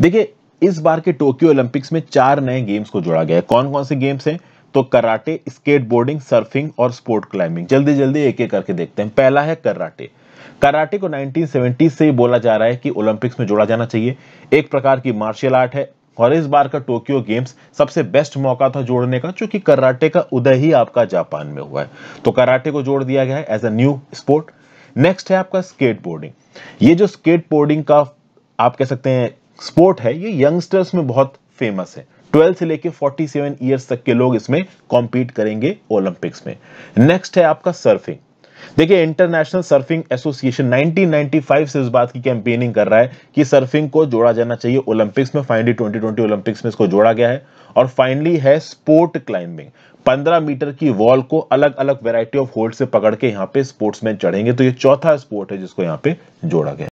देखिए इस बार के टोक्यो ओलंपिक्स में चार नए गेम्स को जोड़ा गया है कौन कौन से गेम्स हैं तो कराटे स्केट बोर्डिंग सर्फिंग और स्पोर्ट क्लाइंबिंग जल्दी जल्दी एक एक करके देखते हैं पहला है कराटे कराटे को 1970 से बोला जा रहा है कि ओलंपिक्स में जोड़ा जाना चाहिए एक प्रकार की मार्शल आर्ट है और इस बार का टोक्यो गेम्स सबसे बेस्ट मौका था जोड़ने का क्योंकि कराटे का उदय ही आपका जापान में हुआ है तो कराटे को जोड़ दिया गया है as a new sport next है आपका स्केट बोर्डिंग ये जो स्केट बोर्डिंग का आप कह सकते हैं स्पोर्ट है ये यंगस्टर्स में बहुत फेमस है 12 से लेके 47 ईयर्स तक के लोग इसमें कॉम्पीट करेंगे ओलंपिक्स में नेक्स्ट है आपका सर्फिंग देखिए इंटरनेशनल सर्फिंग एसोसिएशन 1995 से इस बात की कैंपेनिंग कर रहा है कि सर्फिंग को जोड़ा जाना चाहिए ओलंपिक्स में फाइनली 2020 ओलंपिक्स में इसको जोड़ा गया है और फाइनली है स्पोर्ट क्लाइंबिंग 15 मीटर की वॉल को अलग अलग वेराइटी ऑफ होल्ड से पकड़ के यहाँ पे स्पोर्ट्समैन चढ़ेंगे तो ये चौथा स्पोर्ट है जिसको यहाँ पे जोड़ा गया